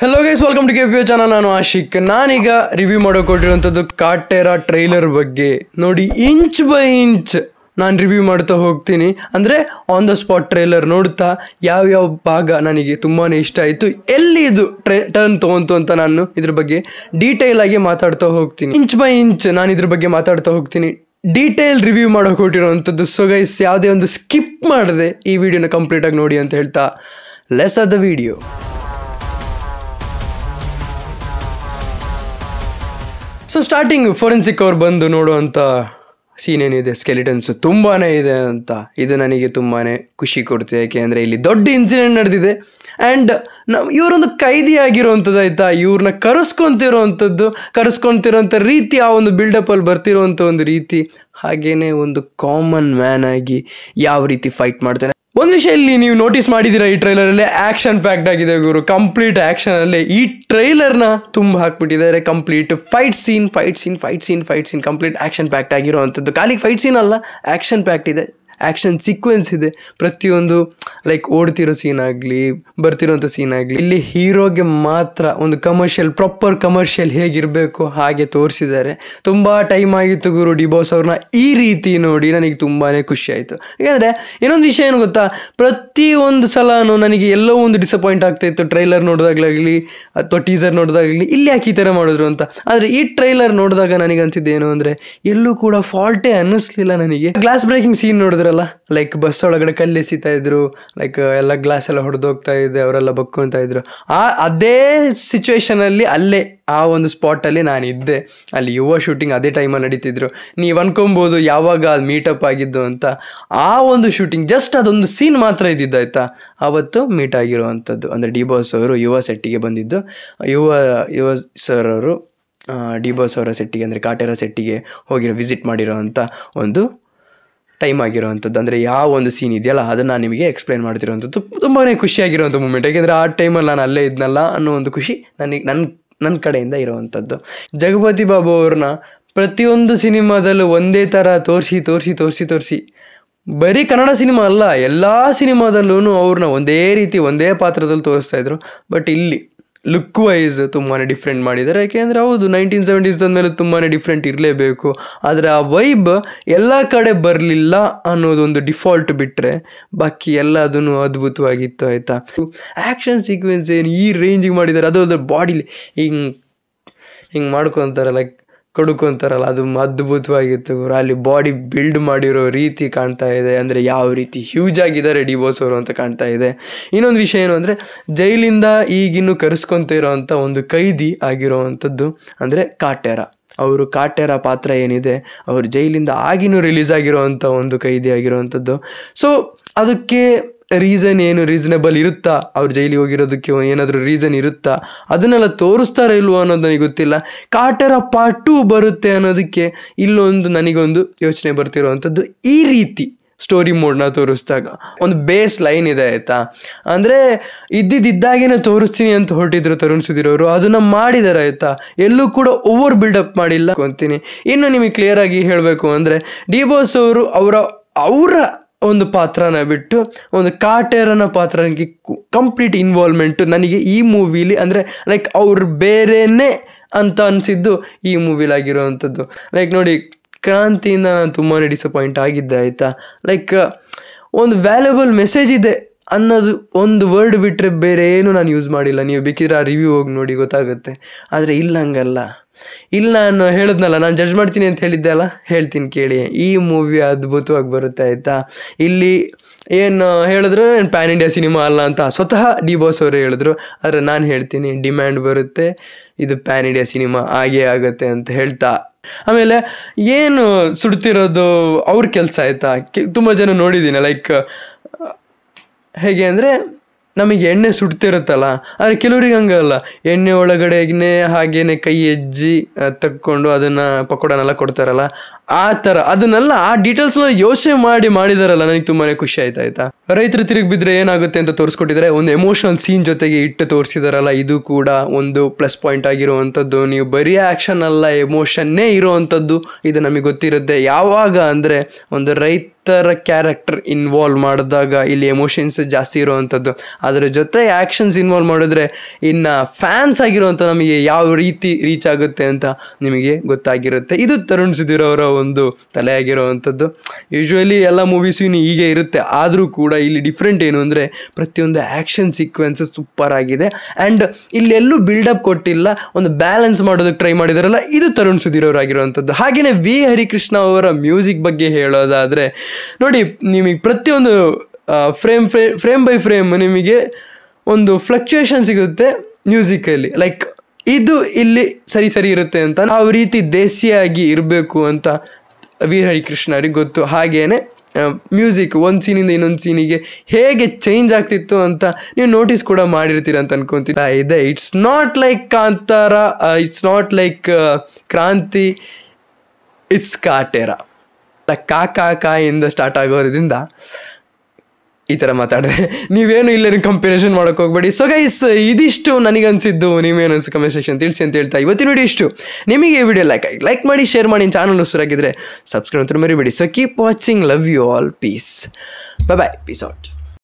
hello guys welcome to K P channel ನಾನು ಆಶಿಕ್ ನಾನೀಗ review ಮಾಡೋಕೆ ಕೊಟ್ಟಿರುವಂಥದ್ದು ಕಾಟೇರ ಟ್ರೈಲರ್ ಬಗ್ಗೆ ನೋಡಿ ಇಂಚ್ ಬೈ ಇಂಚ್ ನಾನು ರಿವ್ಯೂ ಮಾಡ್ತಾ ಹೋಗ್ತೀನಿ ಅಂದರೆ ಆನ್ ದ ಸ್ಪಾಟ್ ಟ್ರೈಲರ್ ನೋಡ್ತಾ ಯಾವ್ಯಾವ ಭಾಗ ನನಗೆ ತುಂಬಾ ಇಷ್ಟ ಆಯಿತು ಎಲ್ಲಿ ಇದು ಟ್ರೈ ಟರ್ನ್ ತೊಗೊಂತು ಅಂತ ನಾನು ಇದ್ರ ಬಗ್ಗೆ ಡೀಟೇಲ್ ಆಗಿ ಮಾತಾಡ್ತಾ ಹೋಗ್ತೀನಿ ಇಂಚ್ ಬೈ ಇಂಚ್ ನಾನು ಇದ್ರ ಬಗ್ಗೆ ಮಾತಾಡ್ತಾ ಹೋಗ್ತೀನಿ ಡೀಟೇಲ್ ರಿವ್ಯೂ ಮಾಡೋಕೆ ಕೊಟ್ಟಿರುವಂಥದ್ದು ಸೊ ಗೈಸ್ ಯಾವುದೇ ಒಂದು ಸ್ಕಿಪ್ ಮಾಡದೆ ಈ ವಿಡಿಯೋನ ಕಂಪ್ಲೀಟಾಗಿ ನೋಡಿ ಅಂತ ಹೇಳ್ತಾ ಲೆಸ್ ಆದ ವಿಡಿಯೋ ಸೊ ಸ್ಟಾರ್ಟಿಂಗ್ ಫೋರೆನ್ಸಿಕ್ ಅವ್ರು ಬಂದು ನೋಡುವಂಥ ಸೀನ್ ಏನಿದೆ ಸ್ಕೆಲಿಟನ್ಸ್ ತುಂಬಾ ಇದೆ ಅಂತ ಇದು ನನಗೆ ತುಂಬಾ ಖುಷಿ ಯಾಕೆ ಅಂದರೆ ಇಲ್ಲಿ ದೊಡ್ಡ ಇನ್ಸಿಡೆಂಟ್ ನಡೆದಿದೆ ಆ್ಯಂಡ್ ನಮ್ಮ ಇವರೊಂದು ಕೈದಿ ಆಗಿರುವಂಥದ್ದು ಆಯಿತಾ ಇವ್ರನ್ನ ಕರೆಸ್ಕೊತಿರೋವಂಥದ್ದು ಕರೆಸ್ಕೊತಿರೋಂಥ ರೀತಿ ಆ ಒಂದು ಬಿಲ್ಡಪ್ಪಲ್ಲಿ ಬರ್ತಿರೋವಂಥ ಒಂದು ರೀತಿ ಹಾಗೆಯೇ ಒಂದು ಕಾಮನ್ ಮ್ಯಾನ್ ಆಗಿ ಯಾವ ರೀತಿ ಫೈಟ್ ಮಾಡ್ತಾನೆ ಒಂದು ವಿಷಯ ಇಲ್ಲಿ ನೀವು ನೋಟಿಸ್ ಮಾಡಿದ್ದೀರಾ ಈ ಅಲ್ಲಿ ಆ್ಯಕ್ಷನ್ ಪ್ಯಾಕ್ಡ್ ಆಗಿದೆ ಗುರು ಕಂಪ್ಲೀಟ್ ಅಲ್ಲಿ ಈ ಟ್ರೈಲರ್ನ ತುಂಬ ಹಾಕ್ಬಿಟ್ಟಿದ್ದಾರೆ complete fight scene fight scene fight scene fight scene complete action packed ಆಗಿರುವಂಥದ್ದು ಖಾಲಿ ಫೈಟ್ ಸೀನ್ ಅಲ್ಲ ಆ್ಯಕ್ಷನ್ ಪ್ಯಾಕ್ಟ್ ಇದೆ ಆ್ಯಕ್ಷನ್ ಸೀಕ್ವೆನ್ಸ್ ಇದೆ ಪ್ರತಿಯೊಂದು ಲೈಕ್ ಓಡ್ತಿರೋ ಸೀನ್ ಆಗಲಿ ಬರ್ತಿರೋಂಥ ಸೀನ್ ಆಗಲಿ ಇಲ್ಲಿ ಹೀರೋಗೆ ಮಾತ್ರ ಒಂದು ಕಮರ್ಷಿಯಲ್ ಪ್ರಾಪರ್ ಕಮರ್ಷಿಯಲ್ ಹೇಗಿರಬೇಕು ಹಾಗೆ ತೋರಿಸಿದ್ದಾರೆ ತುಂಬ ಟೈಮ್ ಆಗಿತ್ತು ಗುರು ಡಿಬೋಸ್ ಅವ್ರನ್ನ ಈ ರೀತಿ ನೋಡಿ ನನಗೆ ತುಂಬಾ ಖುಷಿ ಆಯಿತು ಯಾಕಂದರೆ ಇನ್ನೊಂದು ವಿಷಯ ಏನು ಗೊತ್ತಾ ಪ್ರತಿಯೊಂದು ಸಲನು ನನಗೆ ಎಲ್ಲೋ ಒಂದು ಡಿಸಪಾಯಿಂಟ್ ಆಗ್ತಾಯಿತ್ತು ಟ್ರೈಲರ್ ನೋಡೋದಾಗ್ಲಾಗಲಿ ಅಥವಾ ಟೀಸರ್ ನೋಡೋದಾಗಲಿ ಇಲ್ಲಿ ಯಾಕೆ ಈ ಥರ ಮಾಡಿದ್ರು ಅಂತ ಆದರೆ ಈ ಟ್ರೈಲರ್ ನೋಡಿದಾಗ ನನಗೆ ಏನು ಅಂದರೆ ಎಲ್ಲೂ ಕೂಡ ಫಾಲ್ಟೇ ಅನ್ನಿಸ್ಲಿಲ್ಲ ನನಗೆ ಗ್ಲಾಸ್ ಬ್ರೇಕಿಂಗ್ ಸೀನ್ ನೋಡಿದ್ರಲ್ಲ ಲೈಕ್ ಬಸ್ ಒಳಗಡೆ ಕಲ್ಲೆಸಿತಾ ಇದ್ರು ಲೈಕ್ uh, ಎಲ್ಲ ಗ್ಲಾಸ್ ಎಲ್ಲ ಹೊಡೆದೋಗ್ತಾ ಇದ್ದೆ ಅವರೆಲ್ಲ ಬಕ್ಕೊಂತ ಇದ್ರು ಆ ಅದೇ ಸಿಚುವೇಶನಲ್ಲಿ ಅಲ್ಲೇ ಆ ಒಂದು ಸ್ಪಾಟಲ್ಲಿ ಇದ್ದೆ ಅಲ್ಲಿ ಯುವ ಶೂಟಿಂಗ್ ಅದೇ ಟೈಮಲ್ಲಿ ನಡೀತಿದ್ರು ನೀವು ಅನ್ಕೊಬೋದು ಯಾವಾಗ ಅದು ಮೀಟಪ್ ಆಗಿದ್ದು ಅಂತ ಆ ಒಂದು ಶೂಟಿಂಗ್ ಜಸ್ಟ್ ಅದೊಂದು ಸೀನ್ ಮಾತ್ರ ಇದ್ದಿದ್ದಾಯ್ತಾ ಆವತ್ತು ಮೀಟ್ ಆಗಿರುವಂಥದ್ದು ಅಂದರೆ ಡಿ ಬಾಸ್ ಅವರು ಯುವ ಸೆಟ್ಟಿಗೆ ಬಂದಿದ್ದು ಯುವ ಯುವ ಸರ್ ಅವರು ಡಿ ಬಾಸ್ ಅವರ ಸೆಟ್ಟಿಗೆ ಅಂದರೆ ಕಾಟೇರ ಸೆಟ್ಟಿಗೆ ಹೋಗಿರೋ ವಿಸಿಟ್ ಮಾಡಿರೋ ಅಂಥ ಒಂದು ಟೈಮ್ ಆಗಿರುವಂಥದ್ದು ಅಂದರೆ ಯಾವ ಒಂದು ಸೀನ್ ಇದೆಯಲ್ಲ ಅದನ್ನು ನಿಮಗೆ ಎಕ್ಸ್ಪ್ಲೈನ್ ಮಾಡ್ತಿರುವಂಥದ್ದು ತುಂಬಾ ಖುಷಿಯಾಗಿರುವಂಥ ಮೂಮೆಂಟ್ ಯಾಕೆಂದರೆ ಆ ಟೈಮಲ್ಲಿ ನಾನು ಅಲ್ಲೇ ಇದ್ನಲ್ಲ ಅನ್ನೋ ಒಂದು ಖುಷಿ ನನಗೆ ನನ್ನ ನನ್ನ ಕಡೆಯಿಂದ ಇರುವಂಥದ್ದು ಜಗಪತಿ ಬಾಬು ಅವ್ರನ್ನ ಪ್ರತಿಯೊಂದು ಸಿನಿಮಾದಲ್ಲೂ ಒಂದೇ ಥರ ತೋರಿಸಿ ತೋರಿಸಿ ತೋರಿಸಿ ತೋರಿಸಿ ಬರೀ ಕನ್ನಡ ಸಿನಿಮಾ ಅಲ್ಲ ಎಲ್ಲ ಸಿನಿಮಾದಲ್ಲೂ ಅವ್ರನ್ನ ಒಂದೇ ರೀತಿ ಒಂದೇ ಪಾತ್ರದಲ್ಲಿ ತೋರಿಸ್ತಾ ಇದ್ರು ಬಟ್ ಇಲ್ಲಿ ಲುಕ್ ವೈಸ್ ತುಂಬಾ ಡಿಫ್ರೆಂಟ್ ಮಾಡಿದ್ದಾರೆ ಯಾಕೆಂದರೆ ಹೌದು ನೈನ್ಟೀನ್ ಸೆವೆಂಟೀಸ್ ಅಂದಮೇಲೆ ತುಂಬಾ ಡಿಫ್ರೆಂಟ್ ಇರಲೇಬೇಕು ಆದರೆ ಆ ವೈಬ್ ಎಲ್ಲ ಕಡೆ ಬರಲಿಲ್ಲ ಅನ್ನೋದೊಂದು ಡಿಫಾಲ್ಟ್ ಬಿಟ್ಟರೆ ಬಾಕಿ ಎಲ್ಲದೂ ಅದ್ಭುತವಾಗಿತ್ತು ಆಯಿತಾ ಆ್ಯಕ್ಷನ್ ಸೀಕ್ವೆನ್ಸ್ ಏನು ಈ ರೇಂಜಿಗೆ ಮಾಡಿದ್ದಾರೆ ಅದು ಅದ್ರ ಬಾಡಿಲಿ ಹಿಂಗೆ ಹಿಂಗೆ ಮಾಡ್ಕೊತಾರೆ ಲೈಕ್ ಕಡುಕೊಂತಾರಲ್ಲ ಅದು ಅದ್ಭುತವಾಗಿತ್ತು ಅಲ್ಲಿ ಬಾಡಿ ಬಿಲ್ಡ್ ಮಾಡಿರೋ ರೀತಿ ಕಾಣ್ತಾ ಇದೆ ಅಂದರೆ ಯಾವ ರೀತಿ ಹ್ಯೂಜ್ ಆಗಿದ್ದಾರೆ ಡಿ ಅವರು ಅಂತ ಕಾಣ್ತಾ ಇದೆ ಇನ್ನೊಂದು ವಿಷಯ ಏನು ಅಂದರೆ ಜೈಲಿಂದ ಈಗಿನ್ನು ಕರೆಸ್ಕೊತಿರೋವಂಥ ಒಂದು ಕೈದಿ ಆಗಿರೋವಂಥದ್ದು ಅಂದರೆ ಕಾಟೇರ ಅವರು ಕಾಟೇರ ಪಾತ್ರ ಏನಿದೆ ಅವರು ಜೈಲಿಂದ ಆಗಿನೂ ರಿಲೀಸ್ ಆಗಿರೋವಂಥ ಒಂದು ಕೈದಿ ಆಗಿರೋವಂಥದ್ದು ಸೊ ಅದಕ್ಕೆ ರೀಸನ್ ಏನು ರೀಸನೇಬಲ್ ಇರುತ್ತಾ ಅವ್ರು ಜೈಲಿಗೆ ಹೋಗಿರೋದಕ್ಕೆ ಏನಾದರೂ ರೀಸನ್ ಇರುತ್ತಾ ಅದನ್ನೆಲ್ಲ ತೋರಿಸ್ತಾರ ಇಲ್ವೋ ಅನ್ನೋದು ನನಗೆ ಗೊತ್ತಿಲ್ಲ ಕಾಟರ ಪಾರ್ಟ್ ಟು ಬರುತ್ತೆ ಅನ್ನೋದಕ್ಕೆ ಇಲ್ಲೊಂದು ನನಗೊಂದು ಯೋಚನೆ ಬರ್ತಿರುವಂಥದ್ದು ಈ ರೀತಿ ಸ್ಟೋರಿ ಮೋಡ್ನ ತೋರಿಸ್ದಾಗ ಒಂದು ಬೇಸ್ ಲೈನ್ ಇದೆ ಆಯಿತಾ ಅಂದರೆ ಇದ್ದಿದ್ದಾಗೇನೆ ತೋರಿಸ್ತೀನಿ ಅಂತ ಹೊರಟಿದ್ರು ತರುಣ್ ಸುಧೀರ್ ಅವರು ಅದನ್ನು ಮಾಡಿದ್ದಾರೆ ಆಯ್ತಾ ಎಲ್ಲೂ ಕೂಡ ಓವರ್ ಬಿಲ್ಡಪ್ ಮಾಡಿಲ್ಲ ಅಂತೀನಿ ಇನ್ನು ನಿಮಗೆ ಕ್ಲಿಯರ್ ಆಗಿ ಹೇಳಬೇಕು ಅಂದರೆ ಡಿ ಬಾಸ್ ಅವರು ಅವರ ಅವರ ಒಂದು ಪಾತ್ರನ ಬಿಟ್ಟು ಒಂದು ಕಾಟೇರನ ಪಾತ್ರ ಕಂಪ್ಲೀಟ್ ಇನ್ವಾಲ್ವ್ಮೆಂಟು ನನಗೆ ಈ ಮೂವಿಲಿ ಅಂದರೆ ಲೈಕ್ ಅವ್ರು ಬೇರೆಯೇ ಅಂತ ಅನಿಸಿದ್ದು ಈ ಮೂವಿಲಾಗಿರುವಂಥದ್ದು ಲೈಕ್ ನೋಡಿ ಕ್ರಾಂತಿಯಿಂದ ನಾನು ತುಂಬಾ ಡಿಸಪಾಯಿಂಟ್ ಆಗಿದ್ದೆ ಆಯಿತಾ ಲೈಕ್ ಒಂದು ವ್ಯಾಲ್ಯೂಬಲ್ ಮೆಸೇಜ್ ಇದೆ ಅನ್ನೋದು ಒಂದು ವರ್ಡ್ ಬಿಟ್ಟರೆ ಬೇರೆ ಏನು ನಾನು ಯೂಸ್ ಮಾಡಿಲ್ಲ ನೀವು ಬೇಕಿದ್ರೆ ಆ ರಿವ್ಯೂ ಹೋಗಿ ನೋಡಿ ಗೊತ್ತಾಗುತ್ತೆ ಆದರೆ ಇಲ್ಲ ಹಂಗಲ್ಲ ಇಲ್ಲಿ ನಾನು ಹೇಳಿದ್ನಲ್ಲ ನಾನು ಜಡ್ಜ್ ಮಾಡ್ತೀನಿ ಅಂತ ಹೇಳಿದ್ದೆ ಅಲ್ಲ ಹೇಳ್ತೀನಿ ಕೇಳಿ ಈ ಮೂವಿ ಅದ್ಭುತವಾಗಿ ಬರುತ್ತೆ ಆಯಿತಾ ಇಲ್ಲಿ ಏನು ಹೇಳಿದ್ರು ಏನು ಪ್ಯಾನ್ ಇಂಡಿಯಾ ಸಿನಿಮಾ ಅಲ್ಲ ಅಂತ ಸ್ವತಃ ಡಿ ಬಾಸ್ ಅವರು ಹೇಳಿದ್ರು ಆದರೆ ನಾನು ಹೇಳ್ತೀನಿ ಡಿಮ್ಯಾಂಡ್ ಬರುತ್ತೆ ಇದು ಪ್ಯಾನ್ ಇಂಡಿಯಾ ಸಿನಿಮಾ ಹಾಗೇ ಆಗುತ್ತೆ ಅಂತ ಹೇಳ್ತಾ ಆಮೇಲೆ ಏನು ಸುಡ್ತಿರೋದು ಅವ್ರ ಕೆಲಸ ಆಯಿತಾ ತುಂಬ ಜನ ನೋಡಿದ್ದೀನಿ ಲೈಕ್ ಹೇಗೆ ಅಂದರೆ ನಮಗೆ ಎಣ್ಣೆ ಸುಡ್ತಿರುತ್ತಲ್ಲ ಆದರೆ ಕೆಲವ್ರಿಗೆ ಹಂಗಲ್ಲ ಎಣ್ಣೆ ಒಳಗಡೆನೇ ಹಾಗೇನೆ ಕೈ ಎಜ್ಜಿ ತಕ್ಕೊಂಡು ಅದನ್ನು ಪಕೋಡನೆಲ್ಲ ಕೊಡ್ತಾರಲ್ಲ ಆ ಥರ ಅದನ್ನೆಲ್ಲ ಆ ಡೀಟೇಲ್ಸ್ನ ಯೋಚನೆ ಮಾಡಿ ಮಾಡಿದಾರಲ್ಲ ನನಗೆ ತುಂಬಾನೇ ಖುಷಿ ಆಯ್ತು ಆಯ್ತಾ ರೈತರು ತಿರುಗಿ ಬಿದ್ದರೆ ಏನಾಗುತ್ತೆ ಅಂತ ತೋರಿಸ್ಕೊಟ್ಟಿದ್ರೆ ಒಂದು ಎಮೋಷನಲ್ ಸೀನ್ ಜೊತೆಗೆ ಇಟ್ಟು ತೋರಿಸಿದಾರಲ್ಲ ಇದು ಕೂಡ ಒಂದು ಪ್ಲಸ್ ಪಾಯಿಂಟ್ ಆಗಿರುವಂಥದ್ದು ನೀವು ಬರೀ ಆ್ಯಕ್ಷನ್ ಅಲ್ಲ ಎಮೋಷನ್ನೇ ಇರೋವಂಥದ್ದು ಇದು ನಮಗೆ ಗೊತ್ತಿರುತ್ತೆ ಯಾವಾಗ ಅಂದರೆ ಒಂದು ರೈತರ ಕ್ಯಾರೆಕ್ಟರ್ ಇನ್ವಾಲ್ವ್ ಮಾಡಿದಾಗ ಇಲ್ಲಿ ಎಮೋಷನ್ಸ್ ಜಾಸ್ತಿ ಇರುವಂಥದ್ದು ಅದರ ಜೊತೆ ಆ್ಯಕ್ಷನ್ಸ್ ಇನ್ವಾಲ್ವ್ ಮಾಡಿದ್ರೆ ಇನ್ನು ಫ್ಯಾನ್ಸ್ ಆಗಿರುವಂಥ ನಮಗೆ ಯಾವ ರೀತಿ ರೀಚ್ ಆಗುತ್ತೆ ಅಂತ ನಿಮಗೆ ಗೊತ್ತಾಗಿರುತ್ತೆ ಇದು ತರುಣ್ ಅವರ ಒಂದು ತಲೆಯಾಗಿರುವಂಥದ್ದು ಯೂಶ್ವಲಿ ಎಲ್ಲ ಮೂವೀಸು ಇನ್ನು ಹೀಗೆ ಇರುತ್ತೆ ಆದರೂ ಕೂಡ ಇಲ್ಲಿ ಡಿಫ್ರೆಂಟ್ ಏನು ಅಂದರೆ ಪ್ರತಿಯೊಂದು ಆ್ಯಕ್ಷನ್ ಸೀಕ್ವೆನ್ಸ್ ಸೂಪರ್ ಆಗಿದೆ ಆ್ಯಂಡ್ ಇಲ್ಲೆಲ್ಲೂ ಬಿಲ್ಡಪ್ ಕೊಟ್ಟಿಲ್ಲ ಒಂದು ಬ್ಯಾಲೆನ್ಸ್ ಮಾಡೋದಕ್ಕೆ ಟ್ರೈ ಮಾಡಿದಾರಲ್ಲ ಇದು ತರುಣ್ ಸುಧೀರ್ ಅವರಾಗಿರುವಂಥದ್ದು ಹಾಗೆಯೇ ವಿ ಹರಿಕೃಷ್ಣ ಅವರ ಮ್ಯೂಸಿಕ್ ಬಗ್ಗೆ ಹೇಳೋದಾದರೆ ನೋಡಿ ನಿಮಗೆ ಪ್ರತಿಯೊಂದು ಫ್ರೇಮ್ ಫ್ರೇ ಫ್ರೇಮ್ ಬೈ ಫ್ರೇಮ್ ನಿಮಗೆ ಒಂದು ಫ್ಲಕ್ಚುಯೇಷನ್ ಸಿಗುತ್ತೆ ಮ್ಯೂಸಿಕಲ್ಲಿ ಲೈಕ್ ಇದು ಇಲ್ಲಿ ಸರಿ ಸರಿ ಇರುತ್ತೆ ಅಂತ ಆ ರೀತಿ ದೇಸಿಯಾಗಿ ಇರಬೇಕು ಅಂತ ವೀರಹರಿಕೃಷ್ಣ ಅವರಿಗೆ ಗೊತ್ತು ಹಾಗೇನೆ ಮ್ಯೂಸಿಕ್ ಒಂದು ಸೀನಿಂದ ಇನ್ನೊಂದು ಸೀನಿಗೆ ಹೇಗೆ ಚೇಂಜ್ ಆಗ್ತಿತ್ತು ಅಂತ ನೀವು ನೋಟಿಸ್ ಕೂಡ ಮಾಡಿರ್ತೀರ ಅಂತ ಅನ್ಕೊಂತೀರ ಇದೆ it's not like Kantara it's not like Kranti it's ಕಾ ಕಾ ಕಾಯಿಂದ ಸ್ಟಾರ್ಟ್ ಆಗೋದ್ರಿಂದ ಈ ಥರ ಮಾತಾಡಿದೆ ನೀವೇನು ಇಲ್ಲೇನು ಕಂಪೇರಿಸನ್ ಮಾಡೋಕ್ಕೆ ಹೋಗಬೇಡಿ ಸೊ ಗೈಸ್ ಇದಿಷ್ಟು ನನಗನ್ಸಿದ್ದು ನೀವೇನು ಅನಿಸ್ತು ಕಮೆಂಟ್ ಸೆಕ್ಷನ್ ತಿಳಿಸಿ ಅಂತ ಹೇಳ್ತಾ ಇವತ್ತಿನ ನೋಡಿ ಇಷ್ಟು ನಿಮಗೆ ಈ ವಿಡಿಯೋ ಲೈಕ್ ಆಗಿ ಲೈಕ್ ಮಾಡಿ ಶೇರ್ ಮಾಡಿ ಚಾನಲ್ ಉಸಿರಾಗಿದ್ದರೆ ಸಬ್ಸ್ಕ್ರೈಬ್ ಅಂತ ಮರಿಬೇಡಿ so keep watching love you all peace bye bye peace out